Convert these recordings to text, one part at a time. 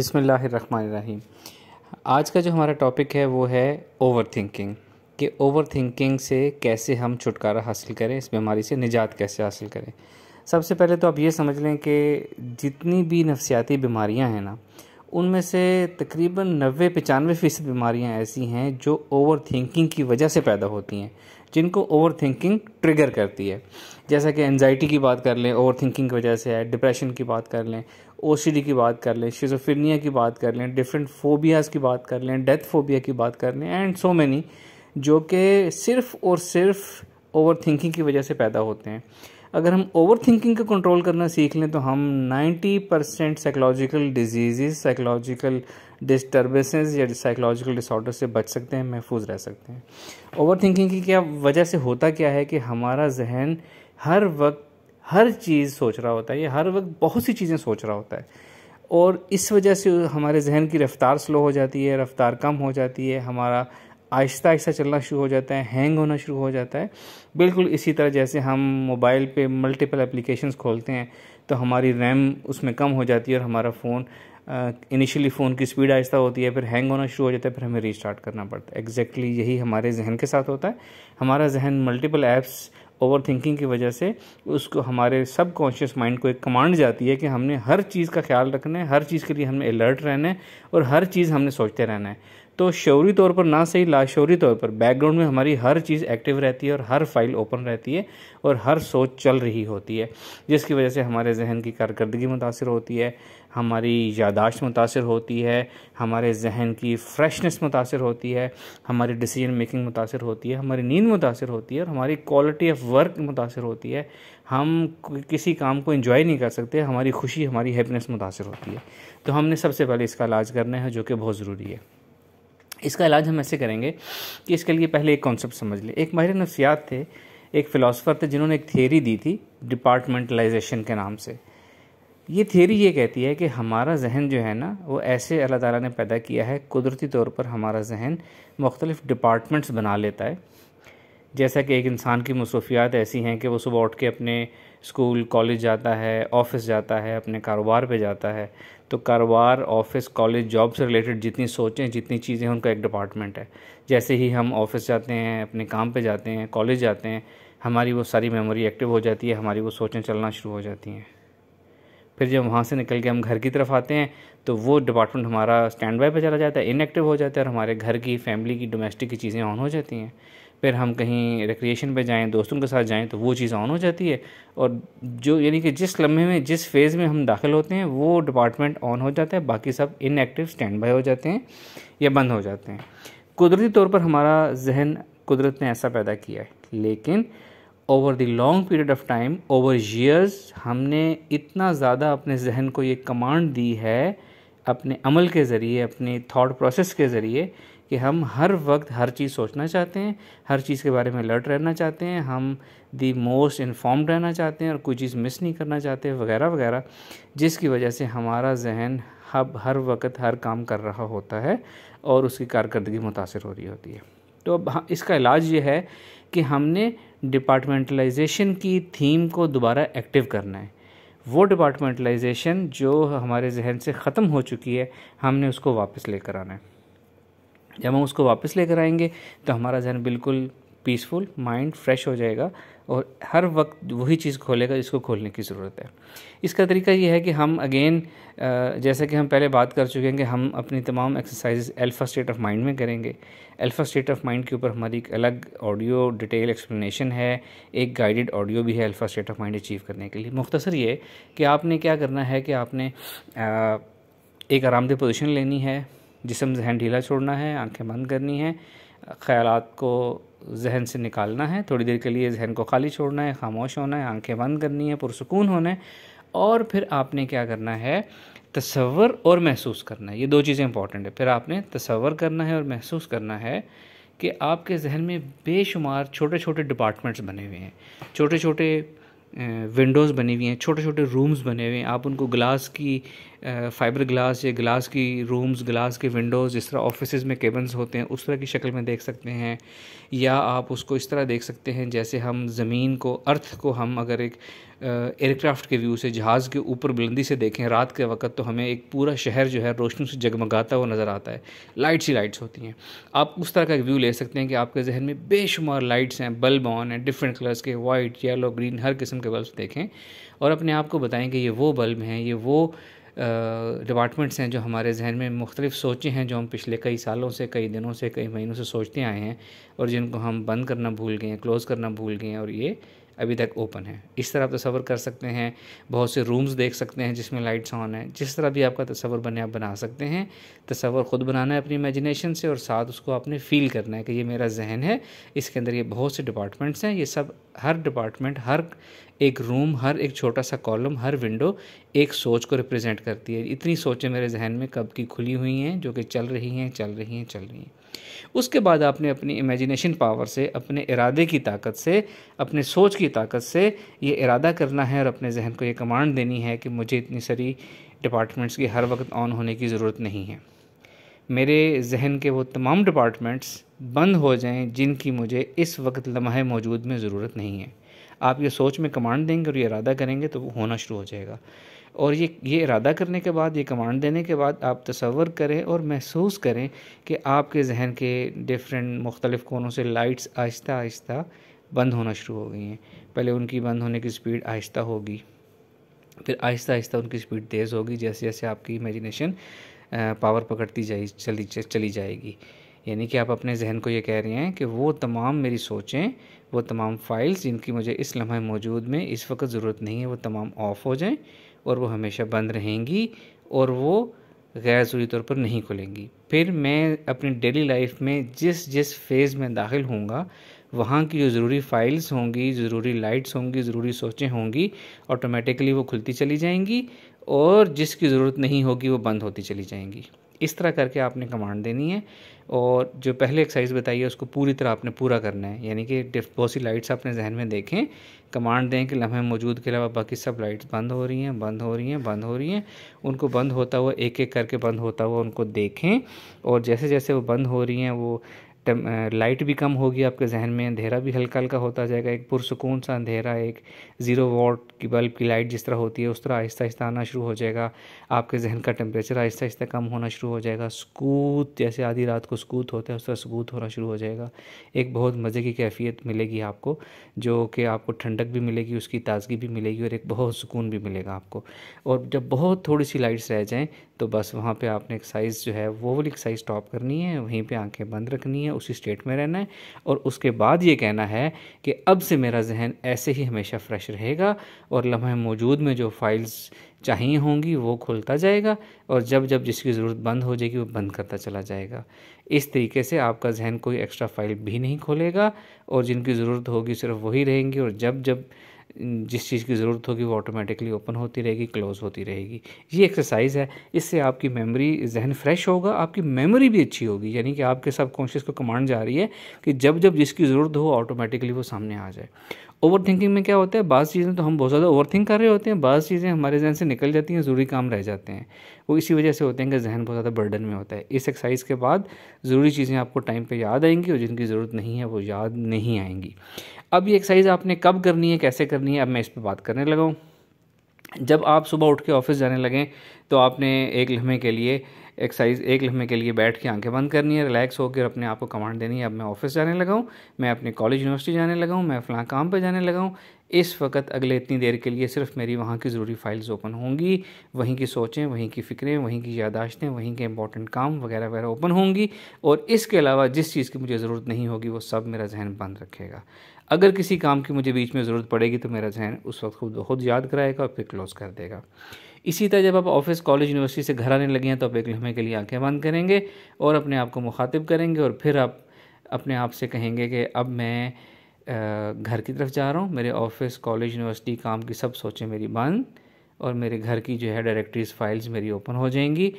बिसमीम आज का जो हमारा टॉपिक है वो है ओवर थिंकिंग कि ओवर थिंकिंग से कैसे हम छुटकारा हासिल करें इस बीमारी से निजात कैसे हासिल करें सबसे पहले तो आप ये समझ लें कि जितनी भी नफसियाती बीमारियां हैं ना उनमें से तकरीबन नबे पचानवे फ़ीसद बीमारियाँ ऐसी हैं जो ओवर थिंकिंग की वजह से पैदा होती हैं जिनको ओवर थिंकिंग ट्रिगर करती है जैसा कि एनजाइटी की बात कर लें ओवर थिंकिंग की वजह से है डिप्रेशन की बात कर लें ओ की बात कर लें शिजोफिनिया की बात कर लें डिफरेंट फोबियाज़ की बात कर लें डेथ फोबिया की बात कर लें एंड सो मैनी जो कि सिर्फ और सिर्फ ओवर थिंकिंग की वजह से पैदा होते हैं अगर हम ओवर थिंकिंग को कंट्रोल करना सीख लें तो हम 90 percent psychological diseases psychological disturbances या साइकोलॉजिकल डिसऑर्डर से बच सकते हैं महफूज रह सकते हैं ओवर थिंकिंग की क्या वजह से होता क्या है कि हमारा जहन हर वक्त हर चीज़ सोच रहा होता है ये हर वक्त बहुत सी चीज़ें सोच रहा होता है और इस वजह से हमारे जहन की रफ़्तार स्लो हो जाती है रफ़्तार कम हो जाती है हमारा आहिस्ता आहिस्ता चलना शुरू हो जाता है हैंग होना शुरू हो जाता है बिल्कुल इसी तरह जैसे हम मोबाइल पे मल्टीपल एप्लीकेशंस खोलते हैं तो हमारी रैम उसमें कम हो जाती है और हमारा फ़ोन इनिशियली फ़ोन की स्पीड आहिस्ता होती है फिर हैंग होना शुरू हो जाता है फिर हमें रीस्टार्ट करना पड़ता है एग्जैक्टली exactly यही हमारे जहन के साथ होता है हमारा जहन मल्टीपल ऐप्स ओवर थिंकिंग की वजह से उसको हमारे सब कॉन्शियस माइंड को एक कमांड जाती है कि हमने हर चीज़ का ख्याल रखना है हर चीज़ के लिए हमें अलर्ट रहना है और हर चीज़ हमने सोचते रहना है तो शौरी तौर पर ना सही लाशौरी तौर पर बैकग्राउंड में हमारी हर चीज़ एक्टिव रहती है और हर फाइल ओपन रहती है और हर सोच चल रही होती है जिसकी वजह से हमारे जहन की कारकर्दगी मुतासर होती है हमारी यादाश्त मुतासर होती है हमारे जहन की फ्रेशनेस मुतासर होती है हमारी डिसीजन मेकिंग मुतासर होती है हमारी नींद मुतासर होती है और हमारी क्वालिटी ऑफ वर्क मुतासर होती है हम किसी काम को इन्जॉय नहीं कर सकते हमारी खुशी हमारी हैप्पीनेस मुतासर होती है तो हमने सबसे पहले इसका इलाज करना है जो कि बहुत ज़रूरी है इसका इलाज हम ऐसे करेंगे कि इसके लिए पहले एक कॉन्सेप्ट समझ लें एक माहिर नफ्सियात थे एक फ़िलासफ़र थे जिन्होंने एक थेरी दी थी डिपार्टमेंटलाइजेशन के नाम से ये थेरी ये कहती है कि हमारा जहन जो है ना वो ऐसे अल्लाह ताला ने पैदा किया है कुदरती तौर पर हमारा जहन मुख्तलिफ़ डिपार्टमेंट्स बना लेता है जैसा कि एक इंसान की मसरूफियात ऐसी हैं कि वो सुबह उठ के अपने स्कूल कॉलेज जाता है ऑफिस जाता है अपने कारोबार पे जाता है तो कारोबार ऑफिस कॉलेज जॉब से रिलेटेड जितनी सोचें जितनी चीज़ें उनका एक डिपार्टमेंट है जैसे ही हम ऑफिस जाते हैं अपने काम पे जाते हैं कॉलेज जाते हैं हमारी वो सारी मेमोरी एक्टिव हो जाती है हमारी वो सोचें चलना शुरू हो जाती हैं फिर जब वहाँ से निकल के हम घर की तरफ आते हैं तो वो डिपार्टमेंट हमारा स्टैंड बाय पर चला जाता है इनएक्टिव हो जाता है और हमारे घर की फैमिली की डोमेस्टिक की चीज़ें ऑन हो जाती हैं फिर हम कहीं रिक्रिएशन पे जाएं दोस्तों के साथ जाएं तो वो चीज़ ऑन हो जाती है और जो यानी कि जिस लम्हे में जिस फेज़ में हम दाखिल होते हैं वो डिपार्टमेंट ऑन हो जाता है बाकी सब इनएक्टिव स्टैंड बाय हो जाते हैं या बंद हो जाते हैं कुदरती तौर पर हमारा जहन कुदरत ने ऐसा पैदा किया है लेकिन over the long period of time over years हमने इतना ज़्यादा अपने जहन को ये कमांड दी है अपने अमल के ज़रिए अपने थाट प्रोसेस के ज़रिए कि हम हर वक्त हर चीज़ सोचना चाहते हैं हर चीज़ के बारे में अलर्ट रहना चाहते हैं हम दी मोस्ट इन्फॉर्म रहना चाहते हैं और कोई चीज़ मिस नहीं करना चाहते वगैरह वगैरह जिसकी वजह से हमारा जहन हब हर वक्त हर काम कर रहा होता है और उसकी कारकर्दगी मुतासर हो रही होती है तो अब हाँ, इसका इलाज ये है कि हमने डिपार्टमेंटलाइजेशन की थीम को दोबारा एक्टिव करना है वो डिपार्टमेंटलाइजेशन जो हमारे जहन से ख़त्म हो चुकी है हमने उसको वापस लेकर आना है जब हम उसको वापस लेकर आएंगे तो हमारा जहन बिल्कुल पीसफुल माइंड फ्रेश हो जाएगा और हर वक्त वही चीज़ खोलेगा जिसको खोलने की ज़रूरत है इसका तरीका यह है कि हम अगेन जैसा कि हम पहले बात कर चुके हैं कि हम अपनी तमाम exercise alpha state of mind में करेंगे अल्फ़ा स्टेट ऑफ माइंड के ऊपर हमारी एक अलग ऑडियो डिटेल एक्सप्लेनेशन है एक गाइडेड ऑडियो भी है alpha state of mind achieve करने के लिए मुख्तसर ये कि आपने क्या करना है कि आपने एक आरामदेह पोजिशन लेनी है जिसम जहन ढीला छोड़ना है आंखें बंद करनी है ख्याल को जहन से निकालना है थोड़ी देर के लिए जहन को खाली छोड़ना है खामोश होना है आंखें बंद करनी है पुरसकून होना है और फिर आपने क्या करना है तस्वर और महसूस करना है ये दो चीज़ें इंपॉर्टेंट है फिर आपने तस्वर करना है और महसूस करना है कि आपके जहन में बेशुमार छोटे छोटे डिपार्टमेंट्स बने हुए हैं छोटे छोटे विंडोज़ बनी हुई हैं छोटे छोटे रूम्स बने हुए हैं आप उनको ग्लास की फ़ाइबर ग्लास या ग्लास की रूम्स ग्लास के विंडोज़ जिस तरह ऑफिस में केबन्स होते हैं उस तरह की शक्ल में देख सकते हैं या आप उसको इस तरह देख सकते हैं जैसे हम ज़मीन को अर्थ को हम अगर एक एयरक्राफ्ट के व्यू से जहाज़ के ऊपर बुलंदी से देखें रात के वक्त तो हमें एक पूरा शहर जो है रोशनी से जगमगाता हुआ नज़र आता है लाइट्स ही लाइट्स होती हैं आप उस तरह का एक व्यू ले सकते हैं कि आपके जहन में बेशुमार लाइट्स हैं बल्ब ऑन हैं डिफरेंट कलर्स के वाइट येलो ग्रीन हर किस्म के बल्ब देखें और अपने आप को बताएं कि ये वो बल्ब हैं ये वो डिपार्टमेंट्स हैं जो हमारे जहन में मुख्तलिफ सोचे हैं जो हम पिछले कई सालों से कई दिनों से कई महीनों से सोचते आए हैं और जिनको हम बंद करना भूल गए हैं क्लोज़ करना भूल गए हैं और ये अभी तक ओपन है इस तरह आप तस्वर कर सकते हैं बहुत से रूम्स देख सकते हैं जिसमें लाइट्स ऑन है जिस तरह भी आपका तस्वर बने आप बना सकते हैं तस्वर ख़ुद बनाना है अपनी इमेजिनेशन से और साथ उसको आपने फ़ील करना है कि ये मेरा जहन है इसके अंदर ये बहुत से डिपार्टमेंट्स हैं ये सब हर डिपार्टमेंट हर एक रूम हर एक छोटा सा कॉलम हर विंडो एक सोच को रिप्रेजेंट करती है इतनी सोचें मेरे जहन में कब की खुली हुई हैं जो कि चल रही हैं चल रही हैं चल रही हैं उसके बाद आपने अपनी इमेजिनेशन पावर से अपने इरादे की ताकत से अपने सोच की ताकत से ये इरादा करना है और अपने जहन को ये कमांड देनी है कि मुझे इतनी सारी डिपार्टमेंट्स की हर वक्त ऑन होने की ज़रूरत नहीं है मेरे जहन के वो तमाम डिपार्टमेंट्स बंद हो जाएं जिनकी मुझे इस वक्त लम्हे मौजूद में ज़रूरत नहीं है आप ये सोच में कमांड देंगे और ये इरादा करेंगे तो वो होना शुरू हो जाएगा और ये ये इरादा करने के बाद ये कमांड देने के बाद आप तस्वर करें और महसूस करें कि आपके जहन के डिफरेंट मुख्तलिफ़ कोनों से लाइट्स आहिस्ता आहिस्ता बंद होना शुरू हो गई हैं पहले उनकी बंद होने की स्पीड आहिस्ता होगी फिर आहिस्ता आहिस्ता उनकी स्पीड तेज़ होगी जैसे जैसे आपकी इमेजिनेशन पावर पकड़ती जाए चली चली जाएगी यानी कि आप अपने जहन को ये कह रहे हैं कि वो तमाम मेरी सोचें वो तमाम फ़ाइल्स जिनकी मुझे इस लम्हे मौजूद में इस वक्त ज़रूरत नहीं है वो तमाम ऑफ़ हो जाएं और वो हमेशा बंद रहेंगी और वो गैर ज़रूरी तौर पर नहीं खुलेंगी फिर मैं अपनी डेली लाइफ में जिस जिस फेज़ में दाखिल होऊंगा वहाँ की जो ज़रूरी फाइल्स होंगी ज़रूरी लाइट्स होंगी ज़रूरी सोचें होंगी ऑटोमेटिकली वो खुलती चली जाएंगी और जिसकी ज़रूरत नहीं होगी वो बंद होती चली जाएंगी इस तरह करके आपने कमांड देनी है और जो पहले एक्सरसाइज बताई है उसको पूरी तरह आपने पूरा करना है यानी कि बहुत सी लाइट्स अपने जहन में देखें कमांड दें कि लम्हे मौजूद के अलावा बाकी सब लाइट्स बंद हो रही हैं बंद हो रही हैं बंद हो रही हैं उनको बंद होता हुआ एक एक करके बंद होता हुआ उनको देखें और जैसे जैसे वो बंद हो रही हैं वो लाइट भी कम होगी आपके जहन में अंधेरा भी हल्का हल्का होता जाएगा एक पुरसकून सा अंधेरा एक ज़ीरो वॉट की बल्ब की लाइट जिस तरह होती है उस तरह आहिस्ता आहिस्ता आना शुरू हो जाएगा आपके जहन का टेम्परेचर आहिस्ता आहिस्ता कम होना शुरू हो जाएगा सकूत जैसे आधी रात को सकूत होता है उस तरह सकूत होना शुरू हो जाएगा एक बहुत मज़े की कैफियत मिलेगी आपको जो कि आपको ठंडक भी मिलेगी उसकी ताजगी भी मिलेगी और एक बहुत सुकून भी मिलेगा आपको और जब बहुत थोड़ी सी लाइट्स रह जाएँ तो बस वहाँ पे आपने एक साइज़ जो है वो वाली साइज़ स्टॉप करनी है वहीं पे आंखें बंद रखनी है उसी स्टेट में रहना है और उसके बाद ये कहना है कि अब से मेरा जहन ऐसे ही हमेशा फ्रेश रहेगा और लम्हे मौजूद में जो फाइल्स चाहिए होंगी वो खुलता जाएगा और जब जब जिसकी ज़रूरत बंद हो जाएगी वो बंद करता चला जाएगा इस तरीके से आपका जहन कोई एक्स्ट्रा फाइल भी नहीं खोलेगा और जिनकी ज़रूरत होगी सिर्फ वही रहेंगी और जब जब जिस चीज़ की ज़रूरत होगी वो ऑटोमेटिकली ओपन होती रहेगी क्लोज़ होती रहेगी ये एक्सरसाइज है इससे आपकी मेमोरी जहन फ्रेश होगा आपकी मेमोरी भी अच्छी होगी यानी कि आपके सब कॉन्शियस को कमांड जा रही है कि जब जब जिसकी ज़रूरत हो ऑटोमेटिकली वो सामने आ जाए ओवर थिंकिंग में क्या होता है बाज़ चीज़ें तो हम बहुत ज़्यादा ओवर थिंक कर रहे होते हैं बाज़ चीज़ें हमारे जहन से निकल जाती हैं ज़रूरी काम रह जाते हैं वो इसी वजह से होते हैं कि जहन बहुत ज़्यादा बर्डन में होता है इस एक्सरसाइज के बाद ज़रूरी चीज़ें आपको टाइम पर याद आएंगी और जिनकी ज़रूरत नहीं है वो याद नहीं आएंगी अब ये एक्सरसाइज आपने कब करनी है कैसे करनी है अब मैं इस पर बात करने लगाऊँ जब आप सुबह उठ के ऑफिस जाने लगें तो आपने एक लम्हे के लिए एक्सरसाइज एक लम्हे के लिए बैठ के आंखें बंद करनी है रिलैक्स होकर अपने आप को कमांड देनी है अब मैं ऑफिस जाने लगा हूँ मैं अपने कॉलेज यूनिवर्सिटी जाने लगा हूँ मैं फ़लाँ काम पर जाने लगा हूँ इस वक्त अगले इतनी देर के लिए सिर्फ मेरी वहाँ की ज़रूरी फ़ाइल्स ओपन होंगी वहीं की सोचें वहीं की फ़िक्रें वहीं की यादाश्तें वहीं के इंपॉर्टेंट काम वगैरह वगैरह ओपन होंगी और इसके अलावा जिस चीज़ की मुझे ज़रूरत नहीं होगी वो सब मेरा जहन बंद रखेगा अगर किसी काम की मुझे बीच में ज़रूरत पड़ेगी तो मेरा जहन उस वक्त खुद बहुत याद कराएगा और फिर क्लोज़ कर देगा इसी तरह जब आप ऑफिस कॉलेज यूनिवर्सिटी से घर आने लगे हैं तो आप एक लम्हे के लिए आंखें बंद करेंगे और अपने आप को मुखातिब करेंगे और फिर आप अपने आप से कहेंगे कि अब मैं घर की तरफ जा रहा हूँ मेरे ऑफिस कॉलेज यूनिवर्सिटी काम की सब सोचें मेरी बंद और मेरे घर की जो है डायरेक्टरीज फाइल्स मेरी ओपन हो जाएंगी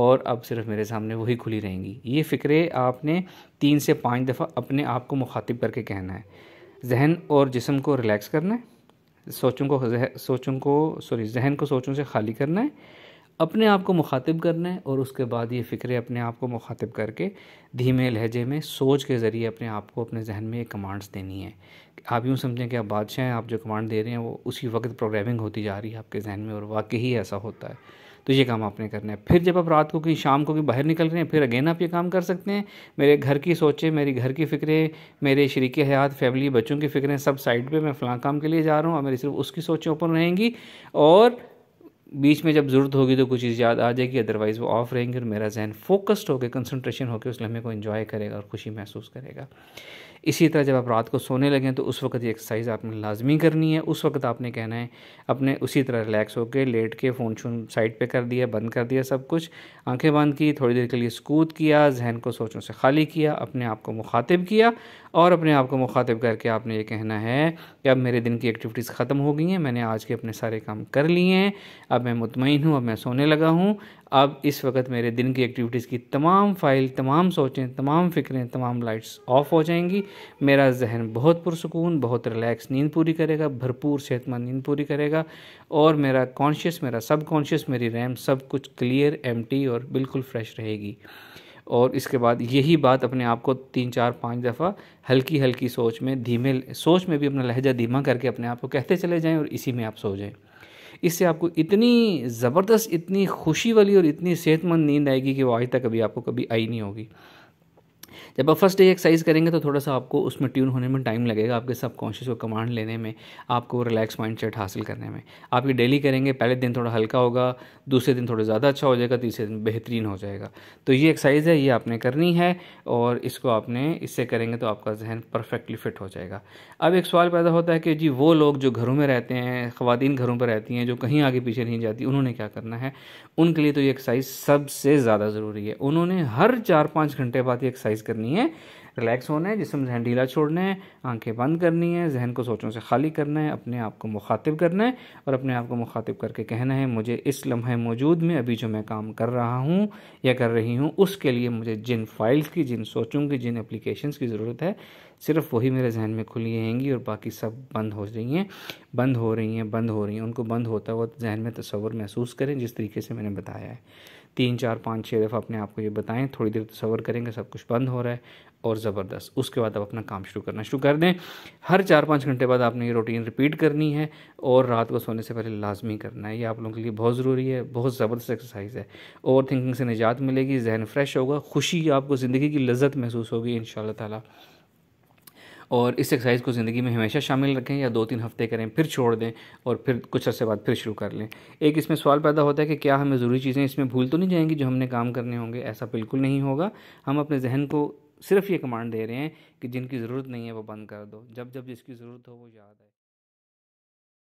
और अब सिर्फ मेरे सामने वही खुली रहेंगी ये फ़िक्रे आपने तीन से पाँच दफ़ा अपने आप को मुखातिब करके कहना है जहन और जिसम को रिलैक्स करना है सोचों को सोचों को सॉरी जहन को सोचों से खाली करना है अपने आप को मुखातिब करना है और उसके बाद ये फ़िक्रे अपने आप को मुखातिब करके धीमे लहजे में सोच के ज़रिए अपने आप को अपने जहन में ये कमांड्स देनी है आप यूँ समझें कि आप बादशाह हैं आप जो कमांड दे रहे हैं वो उसी वक्त प्रोग्रामिंग होती जा रही है आपके जहन में और वाकई ही ऐसा होता है तो ये काम आपने करना है फिर जब आप रात को कहीं शाम को कहीं बाहर निकल रहे हैं फिर अगेन आप ये काम कर सकते हैं मेरे घर की सोचें मेरी घर की फ़िक्रें मेरे शरीक हयात फैमिली बच्चों की फ़िक्रें सब साइड पर मैं फ़लाँ काम के लिए जा रहा हूँ और मेरी सिर्फ उसकी सोचें ओपन रहेंगी और बीच में जब ज़रूरत होगी तो कुछ चीज़ याद आ जाएगी अदरवाइज़ वो ऑफ रहेंगी और मेरा जहन फोकस्ड होकर कंसंट्रेशन होकर उस लम्हे को इन्जॉय करेगा और खुशी महसूस करेगा इसी तरह जब आप रात को सोने लगें तो उस वक्त ये एक्सरसाइज आपने लाजमी करनी है उस वक्त आपने कहना है अपने उसी तरह रिलैक्स होकर लेट के फ़ोन शून साइड पर कर दिया बंद कर दिया सब कुछ आंखें बंद की थोड़ी देर के लिए सकूत किया जहन को सोचों से खाली किया अपने आप को मुखातिब किया और अपने आप को मुखातिब करके आपने ये कहना है कि अब मेरे दिन की एक्टिविटीज़ ख़त्म हो गई हैं मैंने आज के अपने सारे काम कर लिए हैं अब मैं मुतमिन हूँ अब मैं सोने लगा हूँ अब इस वक्त मेरे दिन की एक्टिविटीज़ की तमाम फ़ाइल तमाम सोचें तमाम फ़िक्रें तमाम लाइट्स ऑफ हो जाएंगी मेरा जहन बहुत पुरसकून बहुत रिलैक्स नींद पूरी करेगा भरपूर सेहतमंद नींद पूरी करेगा और मेरा कॉन्शियस मेरा सब कॉन्शियस मेरी रैम सब कुछ क्लियर एम्प्टी और बिल्कुल फ्रेश रहेगी और इसके बाद यही बात अपने आप को तीन चार पाँच दफ़ा हल्की हल्की सोच में धीमे सोच में भी अपना लहजा धीमा करके अपने आप को कहते चले जाएँ और इसी में आप सो जाएँ इससे आपको इतनी ज़बरदस्त इतनी खुशी वाली और इतनी सेहतमंद नींद आएगी कि वो आज तक कभी आपको कभी आई नहीं होगी जब आप फर्स्ट डे एक्सरसाइज करेंगे तो थोड़ा सा आपको उसमें ट्यून होने में टाइम लगेगा आपके सबकॉन्शियस को कमांड लेने में आपको रिलैक्स माइंड सेट हासिल करने में आप ये डेली करेंगे पहले दिन थोड़ा हल्का होगा दूसरे दिन थोड़ा ज़्यादा अच्छा हो जाएगा तीसरे दिन बेहतरीन हो जाएगा तो ये एक्सरसाइज है ये आपने करनी है और इसको आपने इससे करेंगे तो आपका जहन परफेक्टली फिट हो जाएगा अब एक सवाल पैदा होता है कि जी वो लोग जो घरों में रहते हैं खुवान घरों पर रहती हैं जो कहीं आगे पीछे नहीं जाती उन्होंने क्या करना है उनके लिए तो ये एक्सरसाइज सबसे ज़्यादा ज़रूरी है उन्होंने हर चार पाँच घंटे बाद ये एक्सरसाइज करनी है रिलैक्स होना है जिसम जहन ढीला छोड़ना है आंखें बंद करनी है जहन को सोचों से खाली करना है अपने आप को मुखातिब करना है और अपने आप को मुखातिब करके कहना है मुझे इस लम्हे मौजूद में अभी जो मैं काम कर रहा हूँ या कर रही हूँ उसके लिए मुझे जिन फाइल्स की जिन सोचों की जिन एप्लीकेशन की ज़रूरत है सिर्फ वही मेरे जहन में खुली रहेंगी और बाकी सब बंद हो रही हैं बंद हो रही हैं बंद हो रही हैं उनको बंद होता हुआ जहन में तस्वर महसूस करें जिस तरीके से मैंने बताया है तीन चार पाँच छः दफ़ा अपने आप को ये बताएं थोड़ी देर तस्वर तो करेंगे सब कुछ बंद हो रहा है और ज़बरदस्त उसके बाद आप अपना काम शुरू करना शुरू कर दें हर चार पाँच घंटे बाद आपने ये रूटीन रिपीट करनी है और रात को सोने से पहले लाजमी करना है ये आप लोगों के लिए बहुत ज़रूरी है बहुत ज़बरदस्त एक्सरसाइज है ओवर थिंकिंग से निजात मिलेगी जहन फ्रेश होगा खुशी आपको ज़िंदगी की लज्जत महसूस होगी इन ताला और इस एक्सरसाइज को ज़िंदगी में हमेशा शामिल रखें या दो तीन हफ्ते करें फिर छोड़ दें और फिर कुछ अर्से बाद फिर शुरू कर लें एक इसमें सवाल पैदा होता है कि क्या हमें ज़रूरी चीज़ें इसमें भूल तो नहीं जाएंगी जो हमने काम करने होंगे ऐसा बिल्कुल नहीं होगा हम अपने जहन को सिर्फ ये कमांड दे रहे हैं कि जिनकी ज़रूरत नहीं है वो बंद कर दो जब जब जिसकी ज़रूरत हो वो याद आए